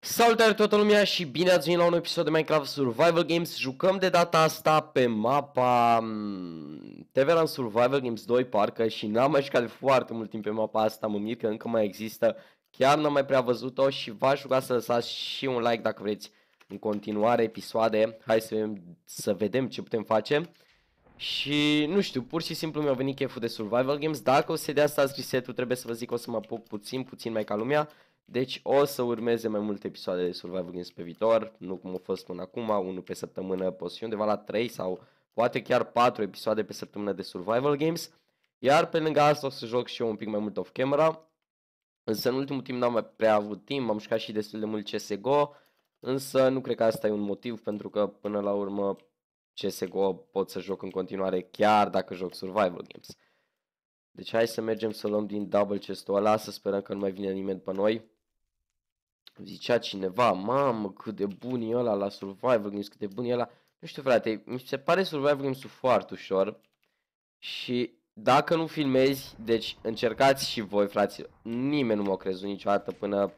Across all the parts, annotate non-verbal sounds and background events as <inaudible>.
Salutare toată lumea și bine ați venit la un episod de Minecraft Survival Games. Jucăm de data asta pe mapa mm, Teveran Survival Games 2 parcă și n-am mai jucat foarte mult timp pe mapa asta. Mă mir că încă mai există. Chiar n-am mai prea văzut-o și v-aș ruga să lăsați și un like dacă vreți în continuare episoade, hai să, să vedem ce putem face. Și nu știu, pur și simplu mi-a venit cheful de survival games, dacă o să dea asta reset trebuie să vă zic că o să mă apuc puțin, puțin mai ca lumea. Deci o să urmeze mai multe episoade de survival games pe viitor, nu cum a fost până acum, unul pe săptămână, poți fi undeva la 3 sau poate chiar 4 episoade pe săptămână de survival games. Iar pe lângă asta o să joc și eu un pic mai mult off-camera, însă în ultimul timp n-am mai prea avut timp, am jucat și destul de mult CSGO, Însă nu cred că asta e un motiv pentru că până la urmă CSGO pot să joc în continuare chiar dacă joc survival games. Deci hai să mergem să luăm din double chest-ul ăla, să sperăm că nu mai vine nimeni pe noi. Zicea cineva, mamă cât de bun e ăla la survival games, cât de bun e ăla. Nu știu frate, mi se pare survival games foarte ușor și dacă nu filmezi, deci încercați și voi frate. nimeni nu m-a crezut niciodată până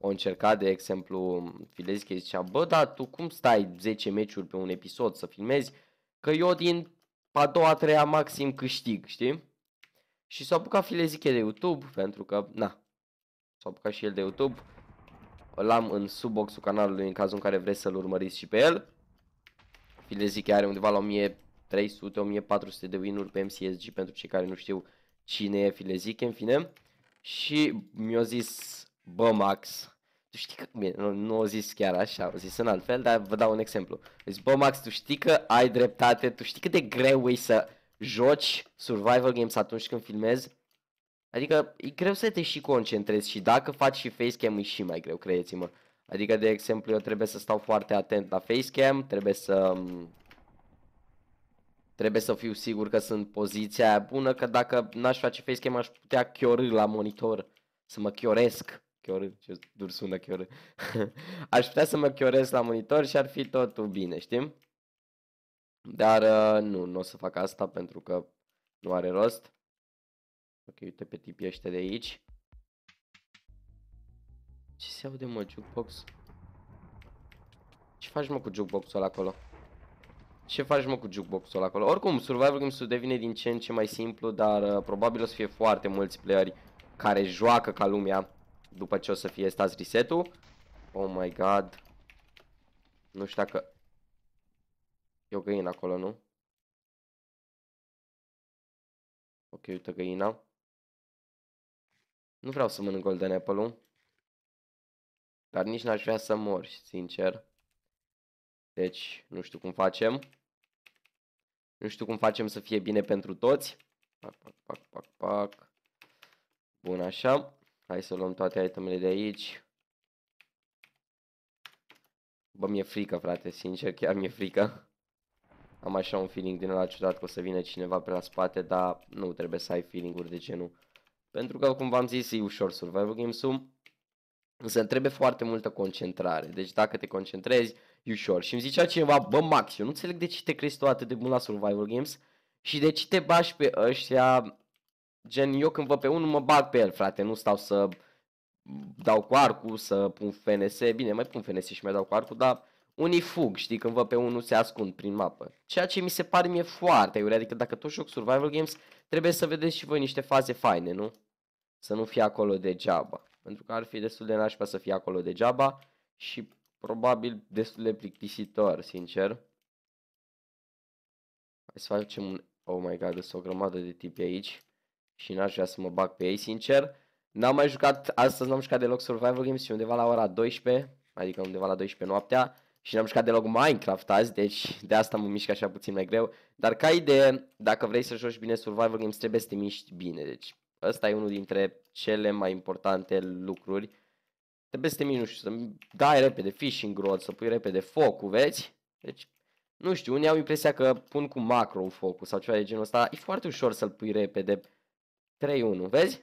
o încercat, de exemplu, Fileschi zicea, bă, dar tu cum stai 10 meciuri pe un episod să filmezi? Că eu din a doua, a treia maxim câștig, știi? Și s-a apucat Fileziche de YouTube, pentru că, na, s-a apucat și el de YouTube. L-am în subboxul canalului în cazul în care vreți să-l urmăriți și pe el. Fileziche are undeva la 1300-1400 de win-uri pe MCSG, pentru cei care nu știu cine e Fileziche, în fine. Și mi-a zis Bă, Max, tu știi că... Bine, nu, nu o zis chiar așa, o zis în alt fel, dar vă dau un exemplu. Deci, bă, Max, tu știi că ai dreptate, tu știi cât de greu e să joci survival games atunci când filmezi? Adică e greu să te și concentrezi și dacă faci și facecam e și mai greu, credeți-mă. Adică, de exemplu, eu trebuie să stau foarte atent la facecam, trebuie să... Trebuie să fiu sigur că sunt poziția aia bună, că dacă n-aș face facecam aș putea chiori la monitor, să mă chioresc chiorâ, ce dur sună chiorâ. <laughs> Aș putea să mă chiorez la monitor și ar fi totul bine, știm? Dar uh, nu, nu o să fac asta pentru că nu are rost. Ok, uite pe tipii ăștia de aici. Ce se aude mă, jukebox? Ce faci mă cu jukebox-ul acolo? Ce faci mă cu jukebox-ul acolo? Oricum, Survivor Games-ul devine din ce în ce mai simplu, dar uh, probabil o să fie foarte mulți playeri care joacă ca lumea după ce o să fie stați reset-ul. Oh my god. Nu știu dacă... E o găină acolo, nu? Ok, uite găina. Nu vreau să mănânc golden apple-ul. Dar nici n-aș vrea să mor, sincer. Deci, nu știu cum facem. Nu știu cum facem să fie bine pentru toți. Pac, pac, pac, pac, pac. Bun, așa. Hai să luăm toate itemele de aici. Bă, mi-e frică, frate, sincer, chiar mi-e frică. Am așa un feeling din ăla ciudat că o să vină cineva pe la spate, dar nu trebuie să ai feeling-uri de genul. Pentru că, cum v-am zis, e ușor survival games -ul. însă trebuie foarte multă concentrare. Deci dacă te concentrezi, e ușor. Și îmi zicea cineva, bă, Max, eu nu înțeleg de ce te crezi tu atât de bun la survival games și de ce te bași pe ăștia Gen, eu când văd pe unul mă bag pe el, frate, nu stau să dau cu arcul, să pun FNS, bine, mai pun FNS și mai dau cu arcul, dar unii fug, știi, când văd pe unul se ascund prin mapă. Ceea ce mi se pare mie foarte iure, adică dacă tot joc survival games, trebuie să vedeți și voi niște faze faine, nu? Să nu fie acolo degeaba. Pentru că ar fi destul de nașpa să fie acolo degeaba și probabil destul de plictisitor, sincer. Hai să facem un... Oh my god, sunt o grămadă de tipi aici și n-aș vrea să mă bag pe ei, sincer. N-am mai jucat, astăzi n-am jucat deloc Survival Games și undeva la ora 12, adică undeva la 12 noaptea. Și n-am jucat deloc Minecraft azi, deci de asta mă mișc așa puțin mai greu. Dar ca idee, dacă vrei să joci bine Survival Games, trebuie să te miști bine. Deci ăsta e unul dintre cele mai importante lucruri. Trebuie să te miști, nu știu, să dai repede fishing rod, să pui repede focul, vezi? Deci, nu știu, unii au impresia că pun cu macro focul sau ceva de genul ăsta. E foarte ușor să-l pui repede 3-1, vezi?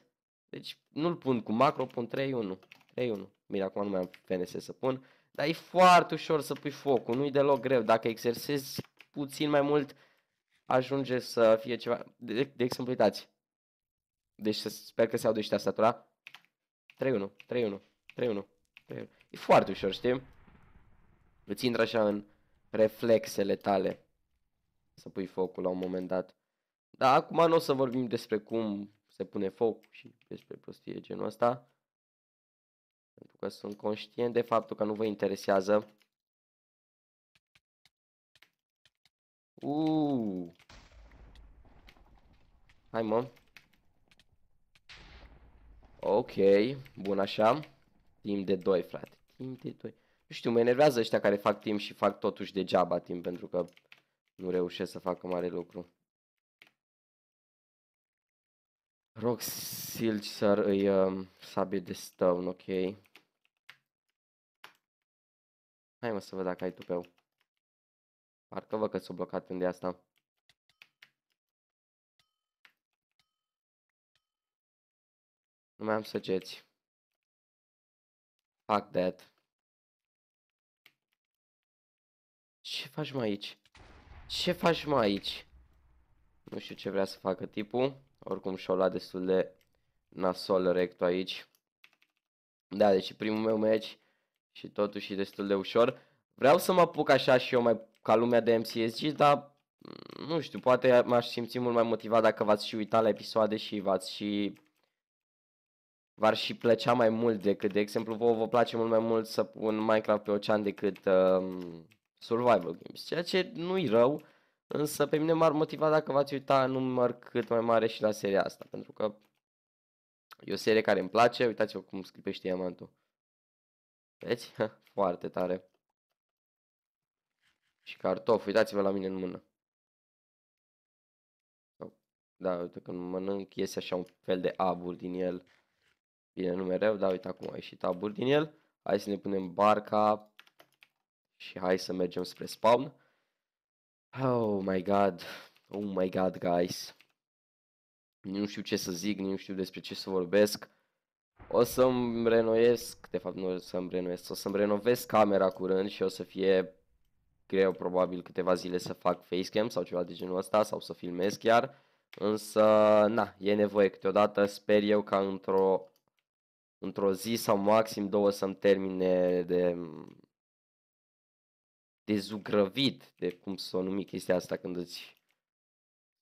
Deci nu-l pun cu macro, pun 3-1. 3-1. Bine, acum nu mai am FNS să pun. Dar e foarte ușor să pui focul, nu-i deloc greu. Dacă exersezi puțin mai mult, ajunge să fie ceva... De, de, exemplu, uitați. Deci sper că se aude și tastatura. 3-1, 3-1, 3-1, 3-1. E foarte ușor, știi? Îți intră așa în reflexele tale să pui focul la un moment dat. Dar acum nu o să vorbim despre cum se pune foc și despre prostie genul ăsta. Pentru că sunt conștient de faptul că nu vă interesează. Uuu. Hai mă. Ok, bun așa. Timp de 2, frate. Timp de 2. Nu știu, mă enervează ăștia care fac timp și fac totuși degeaba timp pentru că nu reușesc să facă mare lucru. Rog Silcer îi um, sabie de stone, ok. Hai mă să văd dacă ai tupeu. Parcă văd că s-a blocat unde asta. Nu mai am săgeți. Fuck that. Ce faci mai aici? Ce faci mai aici? Nu știu ce vrea să facă tipul. Oricum și-o luat destul de nasol rectul aici. Da, deci primul meu meci și totuși e destul de ușor. Vreau să mă apuc așa și eu mai ca lumea de MCSG, dar mm, nu știu, poate m-aș simți mult mai motivat dacă v-ați și uitat la episoade și v-ați și v-ar și plăcea mai mult decât, de exemplu, vă vă place mult mai mult să pun Minecraft pe ocean decât uh, Survival Games, ceea ce nu-i rău, Însă pe mine m-ar motiva dacă v-ați uita număr cât mai mare și la seria asta, pentru că e o serie care îmi place, uitați-vă cum scripește diamantul. Vedeți? <laughs> Foarte tare. Și cartof, uitați-vă la mine în mână. Oh, da, uite când mănânc iese așa un fel de abur din el. Bine, nu mereu, dar uite acum a ieșit abur din el. Hai să ne punem barca și hai să mergem spre spawn. Oh my god. Oh my god, guys. Nu știu ce să zic, nu știu despre ce să vorbesc. O să-mi renoiesc, de fapt nu o să-mi renoiesc, o să-mi renovez camera curând și o să fie greu probabil câteva zile să fac facecam sau ceva de genul ăsta sau să filmez chiar. Însă, na, e nevoie câteodată, sper eu ca într-o într-o zi sau maxim două să-mi termine de dezugrăvit, de cum să o numi chestia asta când îți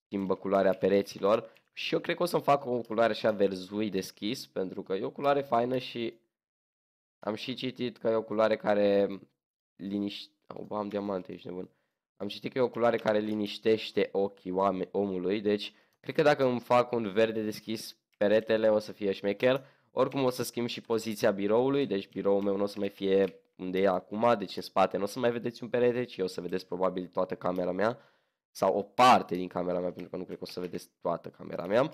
schimbă culoarea pereților. Și eu cred că o să-mi fac o culoare așa verzui deschis, pentru că e o culoare faină și am și citit că e o culoare care liniște... Oh, bă, am diamante, ești nebun. Am citit că e o culoare care liniștește ochii omului, deci cred că dacă îmi fac un verde deschis peretele o să fie șmecher. Oricum o să schimb și poziția biroului, deci biroul meu nu o să mai fie unde e acum, deci în spate nu o să mai vedeți un perete, ci o să vedeți probabil toată camera mea sau o parte din camera mea, pentru că nu cred că o să vedeți toată camera mea.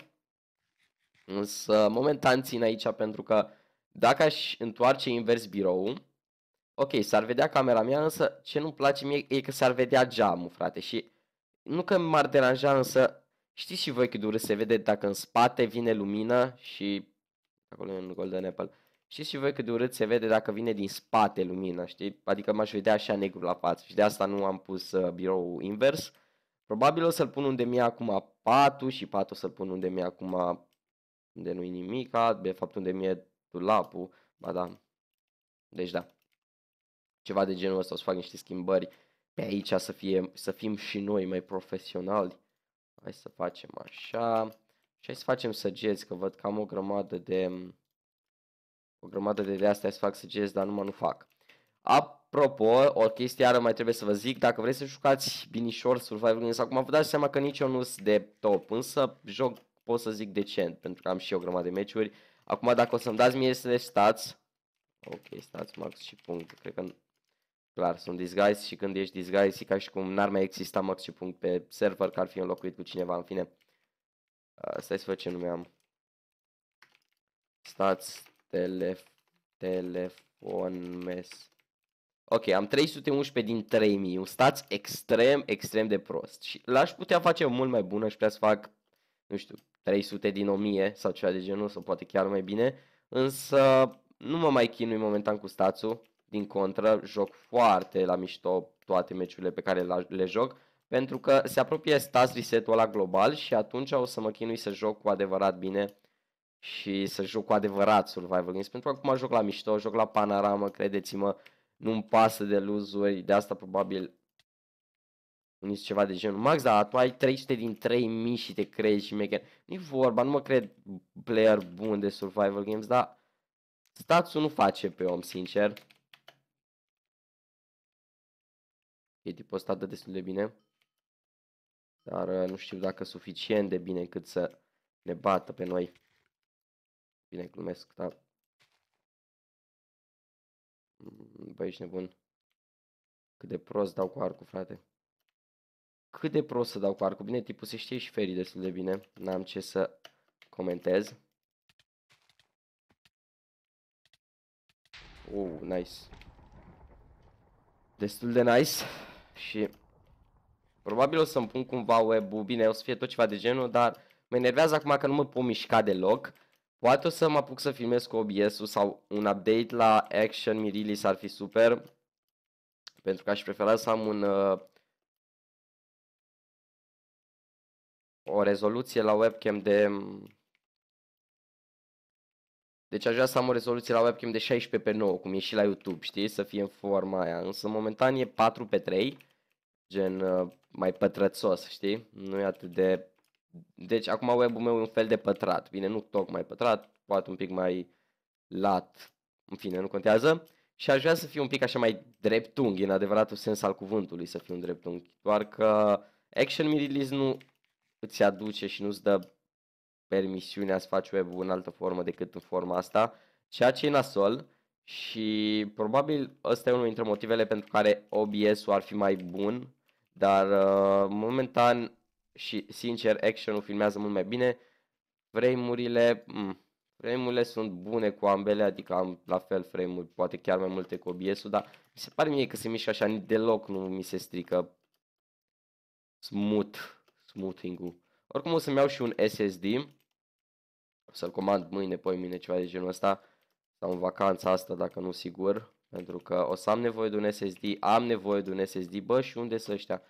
Însă momentan țin aici pentru că dacă aș întoarce invers biroul, ok, s-ar vedea camera mea, însă ce nu-mi place mie e că s-ar vedea geamul, frate, și nu că m-ar deranja, însă știți și voi cât dură se vede dacă în spate vine lumină și acolo e un golden apple. Știți și voi cât de urât se vede dacă vine din spate lumina, știi? Adică m-aș vedea așa negru la față și de asta nu am pus uh, birou invers. Probabil o să-l pun unde mi-e acum patul și patul o să-l pun unde mi-e acum unde nu-i nimic, de fapt unde mi-e dulapul, ba da. Deci da. Ceva de genul ăsta o să fac niște schimbări pe aici să, fie, să fim și noi mai profesionali. Hai să facem așa. Și hai să facem săgeți, că văd că am o grămadă de o grămadă de astea să fac suggest, dar numai nu fac. Apropo, o chestie iară mai trebuie să vă zic, dacă vreți să jucați binișor Survival Games, acum vă dați seama că nici eu nu sunt de top, însă joc pot să zic decent, pentru că am și eu o grămadă de meciuri. Acum dacă o să-mi dați mie să le stați, ok, stați max și punct, cred că clar sunt disguise și când ești disguise e ca și cum n-ar mai exista max și punct pe server, că ar fi înlocuit cu cineva, în fine. Uh, stai să văd ce nume am. Stați, Telef telefon mes. Ok, am 311 din 3000, un stați extrem, extrem de prost. Și l-aș putea face mult mai bună și putea să fac, nu știu, 300 din 1000 sau ceva de genul, sau poate chiar mai bine. Însă nu mă mai chinui momentan cu stațul, din contră, joc foarte la mișto toate meciurile pe care le joc, pentru că se apropie stats reset-ul ăla global și atunci o să mă chinui să joc cu adevărat bine și să joc cu adevărat survival games, pentru că acum joc la mișto, joc la panorama, credeți-mă, nu-mi pasă de luzuri, de asta probabil uniți ceva de genul. Max, da, tu ai 300 din 3000 și te crezi și mecher. nu vorba, nu mă cred player bun de survival games, dar statul nu face pe om, sincer. E tipul ăsta dă destul de bine. Dar uh, nu știu dacă suficient de bine cât să ne bată pe noi. Bine, glumesc, da. Mm, băi, ești nebun. Cât de prost dau cu arcul, frate. Cât de prost să dau cu arcul. Bine, tipul se știe și ferii destul de bine. N-am ce să comentez. Oh, nice. Destul de nice. Și probabil o să-mi pun cumva web-ul. Bine, o să fie tot ceva de genul, dar mă enervează acum că nu mă pot mișca deloc. Poate o să mă apuc să filmez cu OBS-ul sau un update la Action Mirilis ar fi super. Pentru că aș prefera să am un, uh, o rezoluție la webcam de... Deci aș vrea să am o rezoluție la webcam de 16 pe 9 cum e și la YouTube, știi? Să fie în forma aia. Însă momentan e 4 pe 3 gen uh, mai pătrățos, știi? Nu e atât de deci acum web-ul meu e un fel de pătrat. Bine, nu tocmai pătrat, poate un pic mai lat, în fine, nu contează. Și aș vrea să fiu un pic așa mai dreptunghi, în adevăratul sens al cuvântului să fiu un dreptunghi. Doar că Action Me Release nu îți aduce și nu-ți dă permisiunea să faci web în altă formă decât în forma asta, ceea ce e nasol și probabil ăsta e unul dintre motivele pentru care OBS-ul ar fi mai bun, dar uh, momentan și sincer action-ul filmează mult mai bine. Frame-urile, mm, frame-urile sunt bune cu ambele, adică am la fel frame-uri, poate chiar mai multe cu obs dar mi se pare mie că se mișcă așa, deloc nu mi se strică smooth, smoothing-ul. Oricum o să-mi iau și un SSD, o să-l comand mâine, poi mine ceva de genul ăsta, sau în vacanța asta, dacă nu sigur, pentru că o să am nevoie de un SSD, am nevoie de un SSD, bă, și unde să ăștia?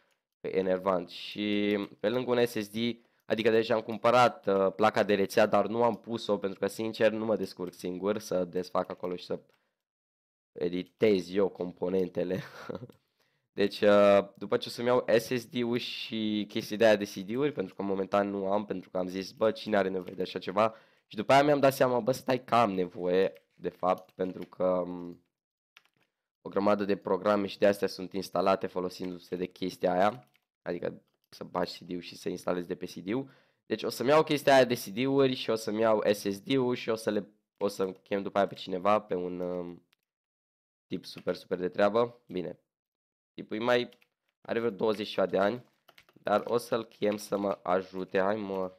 enervant și pe lângă un SSD, adică deja am cumpărat uh, placa de rețea, dar nu am pus-o pentru că sincer nu mă descurc singur să desfac acolo și să editez eu componentele. <laughs> deci uh, după ce o să-mi iau SSD-ul și chestii de aia de CD-uri, pentru că momentan nu am, pentru că am zis, bă, cine are nevoie de așa ceva? Și după aia mi-am dat seama, bă, stai că am nevoie, de fapt, pentru că um, o grămadă de programe și de astea sunt instalate folosindu-se de chestia aia adică să bagi cd și să instalezi de pe cd Deci o să-mi iau chestia aia de CD-uri și o să-mi iau SSD-ul și o să le o să chem după aia pe cineva, pe un uh, tip super, super de treabă. Bine, tipul e mai, are vreo 20 de ani, dar o să-l chem să mă ajute, hai mă,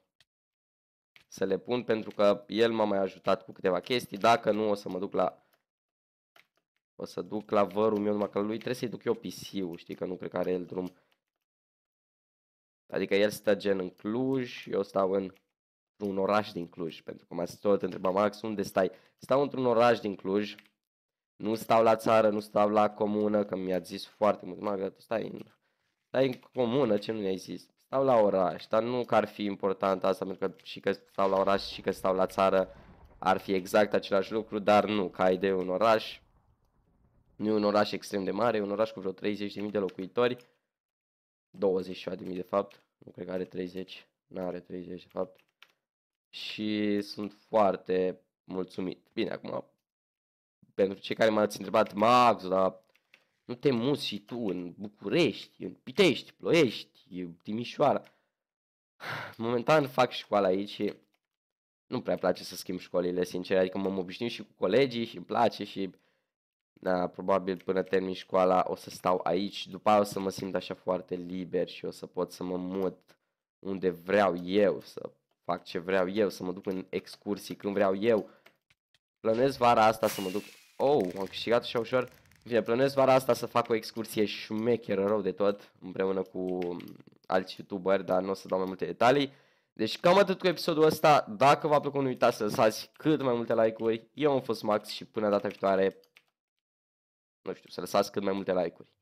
să le pun pentru că el m-a mai ajutat cu câteva chestii, dacă nu o să mă duc la o să duc la vărul meu, numai că lui trebuie să-i duc eu PC-ul, știi că nu cred că are el drum Adică el stă gen în Cluj, eu stau în un oraș din Cluj, pentru că m-a tot întreba Max, unde stai? Stau într-un oraș din Cluj, nu stau la țară, nu stau la comună, că mi-a zis foarte mult, mă, tu stai în, stai în comună, ce nu mi ai zis? Stau la oraș, dar nu că ar fi important asta, pentru că și că stau la oraș și că stau la țară ar fi exact același lucru, dar nu, ca de un oraș, nu e un oraș extrem de mare, e un oraș cu vreo 30.000 de locuitori, 20.000 de fapt, nu cred că are 30. N-are 30, de fapt. Și sunt foarte mulțumit. Bine, acum, pentru cei care m-ați întrebat, Max, dar nu te muți și tu în București, în Pitești, Ploiești, Timișoara. Momentan fac școală aici și nu prea place să schimb școlile, sincer, adică m-am obișnuit și cu colegii și îmi place și da, probabil până termin școala o să stau aici, după aia o să mă simt așa foarte liber și o să pot să mă mut unde vreau eu, să fac ce vreau eu, să mă duc în excursii când vreau eu. Plănesc vara asta să mă duc... Oh, am câștigat așa ușor. Bine, plănesc vara asta să fac o excursie șmecheră rău de tot, împreună cu alți youtuberi, dar nu o să dau mai multe detalii. Deci cam atât cu episodul ăsta, dacă v-a plăcut nu uitați să lăsați cât mai multe like-uri, eu am fost Max și până data viitoare, nu știu, să lăsați cât mai multe like-uri.